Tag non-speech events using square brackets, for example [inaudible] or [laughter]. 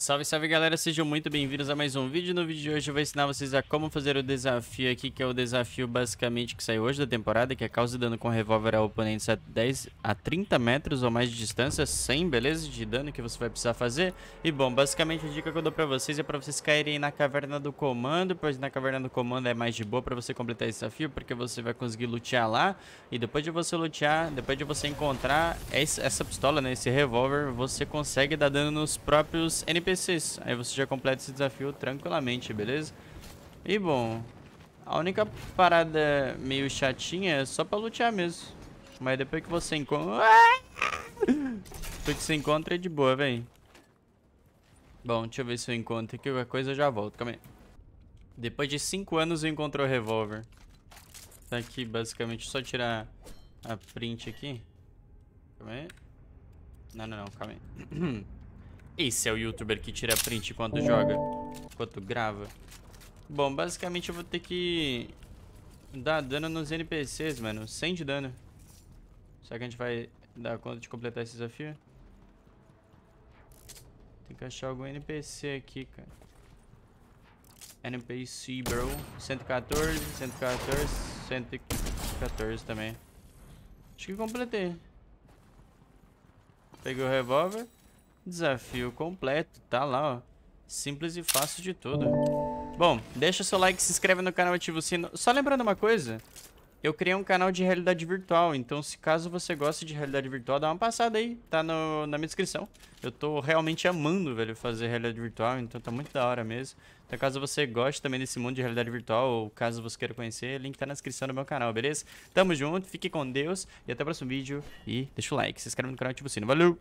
Salve, salve galera, sejam muito bem-vindos a mais um vídeo. No vídeo de hoje eu vou ensinar vocês a como fazer o desafio aqui, que é o desafio basicamente que saiu hoje da temporada, que é causa dano com revólver a oponentes a 10 a 30 metros ou mais de distância, 100, beleza? De dano que você vai precisar fazer. E bom, basicamente a dica que eu dou pra vocês é pra vocês caírem na caverna do comando, pois na caverna do comando é mais de boa pra você completar esse desafio, porque você vai conseguir lutear lá, e depois de você lutear, depois de você encontrar essa pistola, né, esse revólver, você consegue dar dano nos próprios NPCs Aí você já completa esse desafio tranquilamente, beleza? E bom, a única parada meio chatinha é só pra lutear mesmo. Mas depois que você encontra... depois que você encontra é de boa, véi. Bom, deixa eu ver se eu encontro aqui alguma coisa, eu já volto, calma aí. Depois de 5 anos eu encontrei o revólver. Tá aqui, basicamente, só tirar a print aqui. Calma aí. Não, não, não, calma aí. [clears throat] Esse é o youtuber que tira print enquanto joga. Enquanto grava. Bom, basicamente eu vou ter que dar dano nos NPCs, mano. 100 de dano. Será que a gente vai dar conta de completar esse desafio? Tem que achar algum NPC aqui, cara. NPC, bro. 114, 114, 114 também. Acho que completei. Peguei o revólver. Desafio completo, tá lá, ó. Simples e fácil de tudo. Bom, deixa seu like, se inscreve no canal, ativa o sino. Só lembrando uma coisa, eu criei um canal de realidade virtual, então se caso você gosta de realidade virtual, dá uma passada aí, tá no, na minha descrição. Eu tô realmente amando, velho, fazer realidade virtual, então tá muito da hora mesmo. Então caso você goste também desse mundo de realidade virtual, ou caso você queira conhecer, link tá na descrição do meu canal, beleza? Tamo junto, fique com Deus, e até o próximo vídeo, e deixa o like, se inscreve no canal e ativa o sino. Valeu!